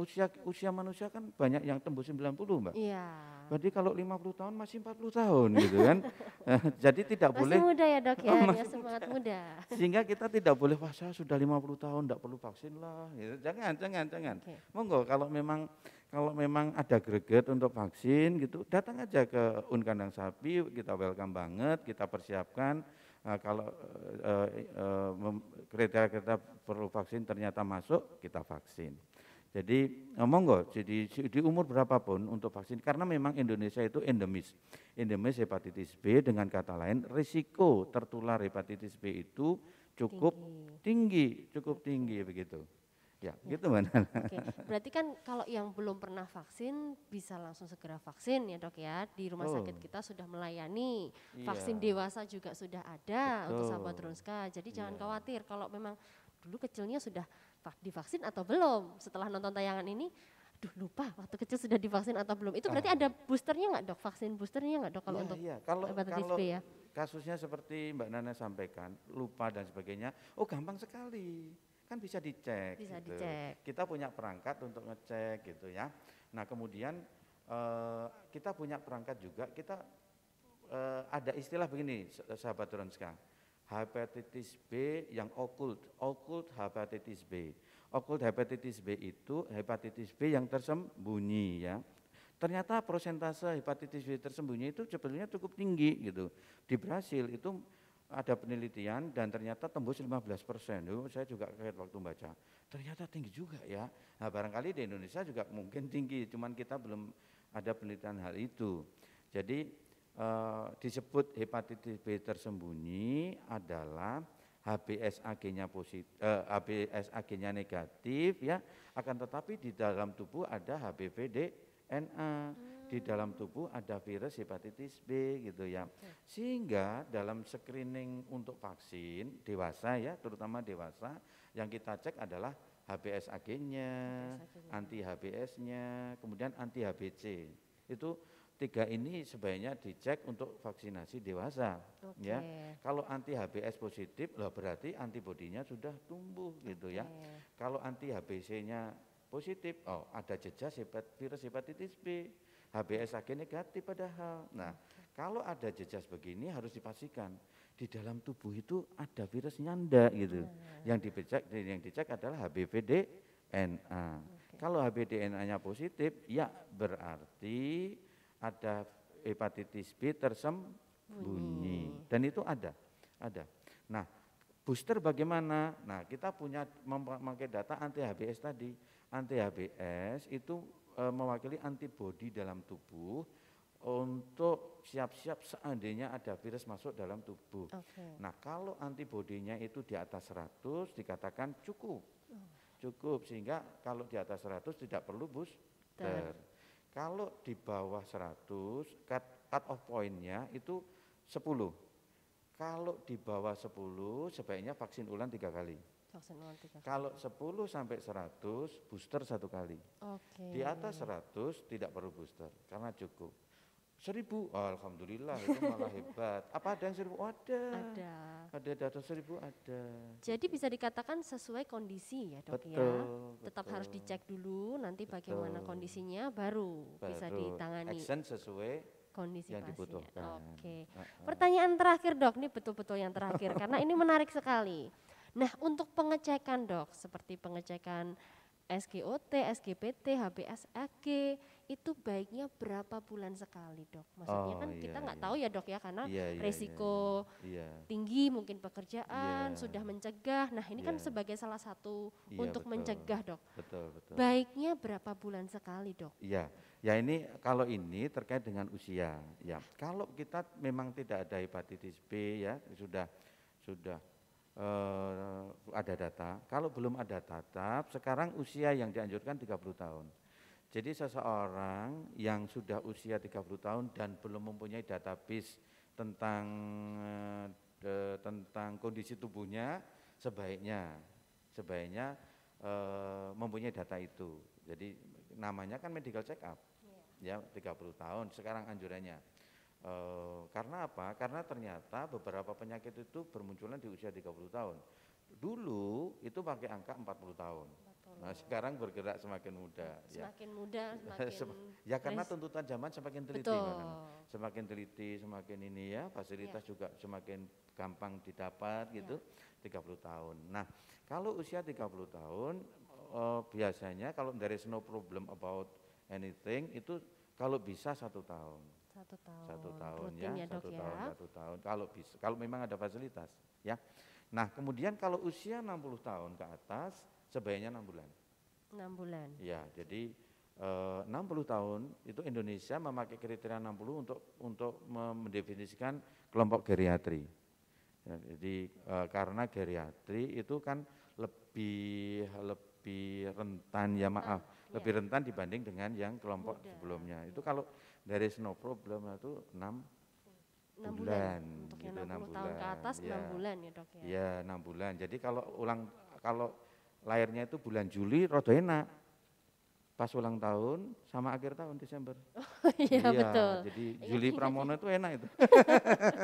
usia usia manusia kan banyak yang tembus 90 mbak. Iya. Berarti kalau 50 tahun masih 40 tahun gitu kan. Eh, jadi tidak masih boleh. Masih muda ya dok ya, oh, ya, masih ya semangat muda. muda. Sehingga kita tidak boleh wah saya sudah 50 tahun tidak perlu vaksin lah. Gitu. Jangan, jangan, jangan. Okay. Monggo kalau memang kalau memang ada greget untuk vaksin gitu, datang aja ke un kandang sapi, kita welcome banget, kita persiapkan. Nah, kalau kriteria-kriteria eh, eh, perlu vaksin ternyata masuk, kita vaksin. Jadi monggo, jadi di umur berapapun untuk vaksin, karena memang Indonesia itu endemis. Endemis hepatitis B dengan kata lain, risiko tertular hepatitis B itu cukup tinggi, tinggi cukup tinggi begitu. Ya, ya. gitu mana. Okay. Berarti kan kalau yang belum pernah vaksin bisa langsung segera vaksin ya dok ya. Di rumah oh. sakit kita sudah melayani. Iya. Vaksin dewasa juga sudah ada Betul. untuk sahabat Runska. Jadi iya. jangan khawatir kalau memang dulu kecilnya sudah divaksin atau belum. Setelah nonton tayangan ini, duh lupa waktu kecil sudah divaksin atau belum. Itu berarti ah. ada boosternya nggak dok? Vaksin boosternya nggak dok kalau ya, untuk ya. Kalau, kalau, B ya? Kasusnya seperti Mbak Nana sampaikan, lupa dan sebagainya. Oh gampang sekali kan bisa dicek. Bisa gitu. dicek. Kita punya perangkat untuk ngecek gitu ya. Nah kemudian uh, kita punya perangkat juga kita uh, ada istilah begini sahabat Ronska. Hepatitis B yang okult, okult hepatitis B. Okult hepatitis B itu hepatitis B yang tersembunyi ya. Ternyata prosentase hepatitis B tersembunyi itu sebetulnya cukup tinggi gitu. Di Brasil itu ada penelitian dan ternyata tembus 15 persen. Saya juga kaget waktu baca. Ternyata tinggi juga ya. Nah, barangkali di Indonesia juga mungkin tinggi, cuman kita belum ada penelitian hal itu. Jadi eh, disebut hepatitis B tersembunyi adalah HBsAg-nya positif, eh, HBsAg-nya negatif ya. Akan tetapi di dalam tubuh ada HBV DNA. Hmm di dalam tubuh ada virus hepatitis B gitu ya. Sehingga dalam screening untuk vaksin dewasa ya, terutama dewasa yang kita cek adalah HBS AG-nya, anti HBS-nya, kemudian anti HBC. Itu tiga ini sebaiknya dicek untuk vaksinasi dewasa okay. ya. Kalau anti HBS positif loh berarti antibodinya sudah tumbuh gitu ya. Kalau anti HBC-nya positif, oh ada jejak virus hepatitis B. HBS HBSAG negatif padahal. Nah, kalau ada jejas begini harus dipastikan di dalam tubuh itu ada virus nyanda gitu. Iya, iya. Yang dicek yang dicek adalah HBVD Okay. Kalau HBDNA-nya positif, ya berarti ada hepatitis B tersembunyi. Dan itu ada, ada. Nah, booster bagaimana? Nah, kita punya memakai data anti HBS tadi. Anti HBS itu Eh, mewakili antibodi dalam tubuh untuk siap-siap seandainya ada virus masuk dalam tubuh. Okay. Nah, kalau antibodinya itu di atas 100 dikatakan cukup. Oh. Cukup sehingga kalau di atas 100 tidak perlu booster. Ter. Kalau di bawah 100 cut, cut off point-nya itu 10. Kalau di bawah 10 sebaiknya vaksin ulang tiga kali. Vaksin Kalau 10 sampai 100 booster satu kali. Okay. Di atas 100 tidak perlu booster karena cukup. Seribu, oh, alhamdulillah itu malah hebat. Apa ada yang seribu? Oh, ada. Ada. Ada data seribu ada. Jadi bisa dikatakan sesuai kondisi ya dok ya? betul, ya. Tetap harus dicek dulu nanti betul. bagaimana kondisinya baru, baru bisa ditangani. Action sesuai kondisi yang pasien. dibutuhkan. Oke. Okay. Pertanyaan terakhir dok, ini betul-betul yang terakhir karena ini menarik sekali. Nah untuk pengecekan dok, seperti pengecekan SGOT, SGPT, HBSAG itu baiknya berapa bulan sekali dok? Maksudnya oh, kan iya, kita nggak iya. tahu ya dok ya karena iya, iya, resiko iya, iya. tinggi mungkin pekerjaan iya. sudah mencegah. Nah ini kan iya. kan sebagai salah satu iya, untuk betul, mencegah dok. Betul betul. Baiknya berapa bulan sekali dok? Iya, ya ini kalau ini terkait dengan usia. Ya kalau kita memang tidak ada hepatitis B ya sudah sudah uh, ada data. Kalau belum ada data, sekarang usia yang dianjurkan 30 tahun. Jadi seseorang yang sudah usia 30 tahun dan belum mempunyai database tentang eh, de, tentang kondisi tubuhnya sebaiknya sebaiknya e, mempunyai data itu. Jadi namanya kan medical check up. Yeah. Ya, 30 tahun sekarang anjurannya. E, karena apa? Karena ternyata beberapa penyakit itu bermunculan di usia 30 tahun. Dulu itu pakai angka 40 tahun. Nah, sekarang bergerak semakin muda. Ya. Semakin ya. muda, semakin Ya karena tuntutan zaman semakin teliti. Betul. Semakin teliti, semakin ini ya, fasilitas ya. juga semakin gampang didapat ya. gitu, ya. 30 tahun. Nah, kalau usia 30 tahun uh, biasanya kalau dari no problem about anything itu kalau bisa satu tahun satu tahun. Satu tahun Rutin ya, ya satu ya. tahun, satu tahun. Kalau bisa, kalau memang ada fasilitas, ya. Nah, kemudian kalau usia 60 tahun ke atas, sebaiknya enam bulan. Enam bulan. Ya, jadi eh, enam 60 tahun itu Indonesia memakai kriteria 60 untuk untuk mendefinisikan kelompok geriatri. Ya, jadi e, karena geriatri itu kan lebih lebih rentan ya maaf, ah, iya. lebih rentan dibanding dengan yang kelompok Muda. sebelumnya. Itu kalau there is no problem itu 6 6 bulan, bulan untuk gitu, yang 60 bulan. tahun ke atas ya. 6 bulan ya dok ya. Iya 6 bulan. Jadi kalau ulang kalau lahirnya itu bulan Juli rada enak. Pas ulang tahun sama akhir tahun Desember. Oh, iya, iya betul. Jadi iya, iya, Juli iya, Pramono itu enak itu.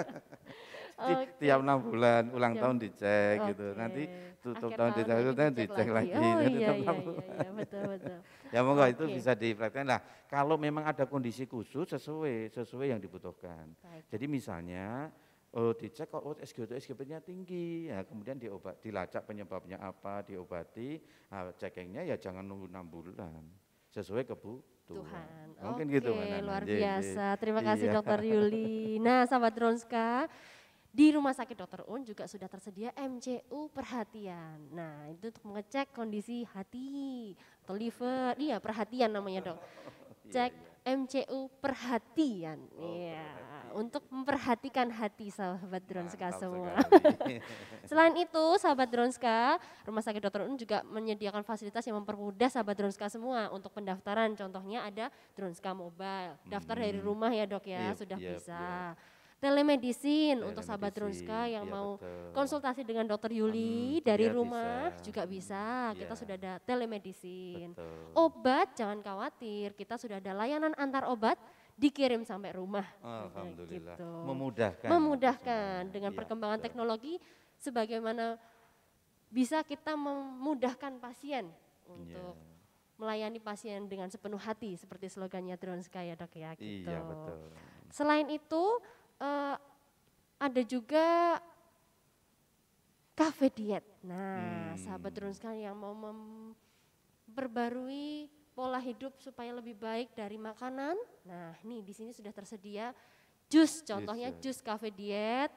okay. Tiap enam bulan ulang Jam. tahun dicek okay. gitu. Nanti tutup akhir tahun dicek, dicek, dicek lagi. lagi. Oh, iya, iya, iya, iya, betul betul. Ya monggo okay. itu bisa dipraktekkan. Nah, kalau memang ada kondisi khusus sesuai sesuai yang dibutuhkan. Baik. Jadi misalnya oh dicek kok oh, itu SGP-nya tinggi. Ya, kemudian diobat dilacak penyebabnya apa, diobati. Nah, cekengnya ya jangan nunggu enam bulan. Sesuai kebutuhan Tuhan. Mungkin gitu, Oke, gitu, mana luar iya, iya. biasa. Terima kasih iya. Dokter Yuli. Nah, sahabat Ronska di Rumah Sakit Dokter Un juga sudah tersedia MCU perhatian. Nah, itu untuk mengecek kondisi hati, atau liver, iya perhatian namanya dok. Iya, Cek iya. MCU perhatian, oh, iya perhatian. untuk memperhatikan hati sahabat Dronska nah, semua. Selain itu sahabat Dronska, Rumah Sakit Dr. Un juga menyediakan fasilitas yang mempermudah sahabat Dronska semua untuk pendaftaran. Contohnya ada Dronska Mobile, daftar hmm. dari rumah ya dok ya, yep, iya, sudah yep, bisa. Yep telemedicine, untuk sahabat Runska yang ya, mau betul. konsultasi dengan dokter Yuli hmm, dari ya rumah bisa. juga bisa. Ya. Kita iya. sudah ada telemedicine. Betul. Obat jangan khawatir, kita sudah ada layanan antar obat dikirim sampai rumah. Alhamdulillah. Gitu. Memudahkan. Memudahkan dengan ya, perkembangan betul. teknologi sebagaimana bisa kita memudahkan pasien untuk ya melayani pasien dengan sepenuh hati seperti slogannya Drone Sky ya dok ya iya, gitu. Iya betul. Selain itu uh, ada juga kafe diet. Nah, hmm. sahabat teruskan yang mau memperbarui pola hidup supaya lebih baik dari makanan. Nah, nih di sini sudah tersedia jus, contohnya ya. jus kafe diet.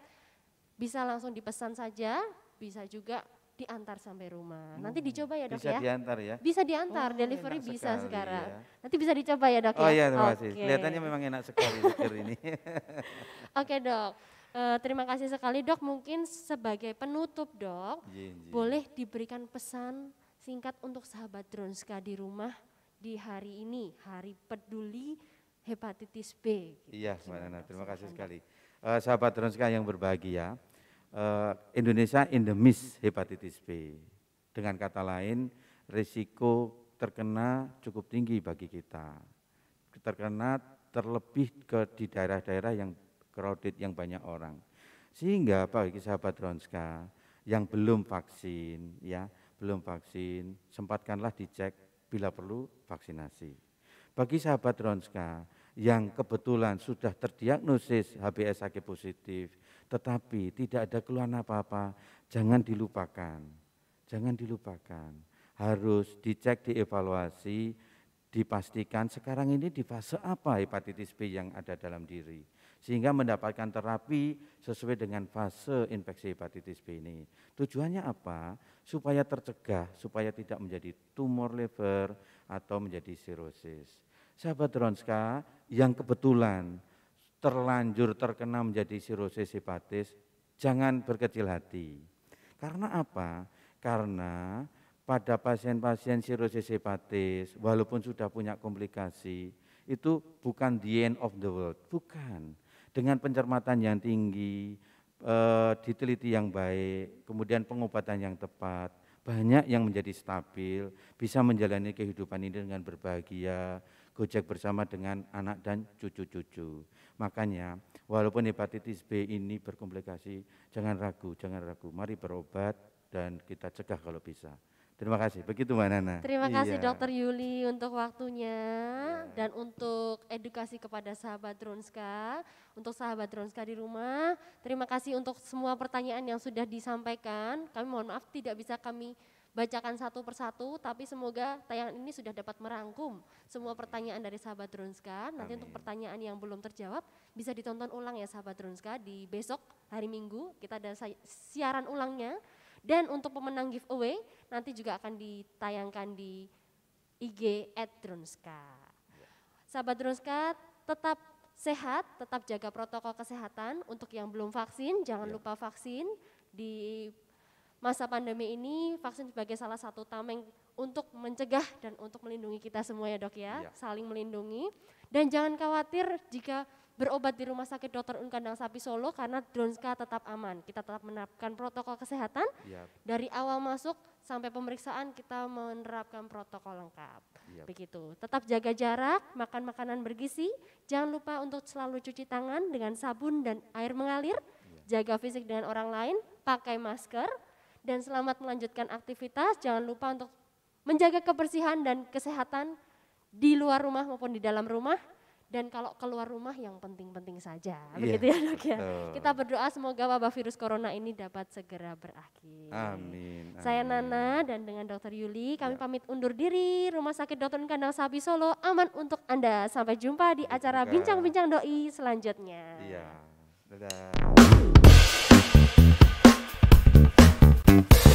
Bisa langsung dipesan saja, bisa juga diantar sampai rumah. Hmm. Nanti dicoba ya dok bisa ya. Bisa diantar ya. Bisa diantar, oh, delivery bisa sekarang. Ya. Nanti bisa dicoba ya dok oh, ya. Oh iya terima okay. kasih. Kelihatannya memang enak sekali ini. Oke okay, dok, uh, terima kasih sekali dok. Mungkin sebagai penutup dok, yeah, yeah. boleh diberikan pesan singkat untuk sahabat Dronska di rumah di hari ini, hari peduli hepatitis B. Iya Mbak terima kasih sekali. Uh, sahabat Dronska yang berbahagia. Eh, in Indonesia endemis hepatitis B. Dengan kata lain, risiko terkena cukup tinggi bagi kita. Terkena terlebih ke di daerah-daerah yang crowded yang banyak orang. Sehingga bagi sahabat Ronska yang belum vaksin ya, belum vaksin, sempatkanlah dicek bila perlu vaksinasi. Bagi sahabat Ronska yang kebetulan sudah terdiagnosis HBs positif, tetapi tidak ada keluhan apa-apa, jangan dilupakan. Jangan dilupakan. Harus dicek, dievaluasi, dipastikan sekarang ini di fase apa hepatitis B yang ada dalam diri. Sehingga mendapatkan terapi sesuai dengan fase infeksi hepatitis B ini. Tujuannya apa? Supaya tercegah, supaya tidak menjadi tumor liver atau menjadi sirosis. Sahabat Ronska yang kebetulan terlanjur terkena menjadi sirosis hepatis, jangan berkecil hati. Karena apa? Karena pada pasien-pasien sirosis hepatis, walaupun sudah punya komplikasi, itu bukan the end of the world, bukan. Dengan pencermatan yang tinggi, e, diteliti yang baik, kemudian pengobatan yang tepat, banyak yang menjadi stabil, bisa menjalani kehidupan ini dengan berbahagia, Gojek bersama dengan anak dan cucu-cucu. Makanya walaupun hepatitis B ini berkomplikasi, jangan ragu, jangan ragu. Mari berobat dan kita cegah kalau bisa. Terima kasih. Begitu Mbak Nana. Terima iya. kasih Dokter Yuli untuk waktunya ya. dan untuk edukasi kepada sahabat Dronska, untuk sahabat Dronska di rumah. Terima kasih untuk semua pertanyaan yang sudah disampaikan. Kami mohon maaf tidak bisa kami bacakan satu persatu, tapi semoga tayangan ini sudah dapat merangkum semua pertanyaan dari sahabat Drunska. Nanti Amin. untuk pertanyaan yang belum terjawab bisa ditonton ulang ya sahabat Drunska di besok hari Minggu kita ada siaran ulangnya. Dan untuk pemenang giveaway nanti juga akan ditayangkan di IG at Drunska. Sahabat Drunska tetap sehat, tetap jaga protokol kesehatan. Untuk yang belum vaksin jangan ya. lupa vaksin di masa pandemi ini vaksin sebagai salah satu tameng untuk mencegah dan untuk melindungi kita semua ya dok ya, ya. saling melindungi. Dan jangan khawatir jika berobat di Rumah Sakit Dokter Unkandang Sapi Solo karena Dronska tetap aman. Kita tetap menerapkan protokol kesehatan. ya. Dari awal masuk sampai pemeriksaan kita menerapkan protokol lengkap. Ya. Begitu. Tetap jaga jarak, makan makanan bergizi, jangan lupa untuk selalu cuci tangan dengan sabun dan air mengalir, ya. jaga fisik dengan orang lain, pakai masker, dan selamat melanjutkan aktivitas. Jangan lupa untuk menjaga kebersihan dan kesehatan di luar rumah maupun di dalam rumah. Dan kalau keluar rumah yang penting-penting saja, yeah. begitu ya dok ya. Kita berdoa semoga wabah virus corona ini dapat segera berakhir. Amin. Saya Nana dan dengan dokter Yuli kami yeah. pamit undur diri. Rumah Sakit Dr. Kandang Sapi Solo aman untuk Anda. Sampai jumpa di acara Bincang-Bincang Doi selanjutnya. Iya, dadah. Thank you.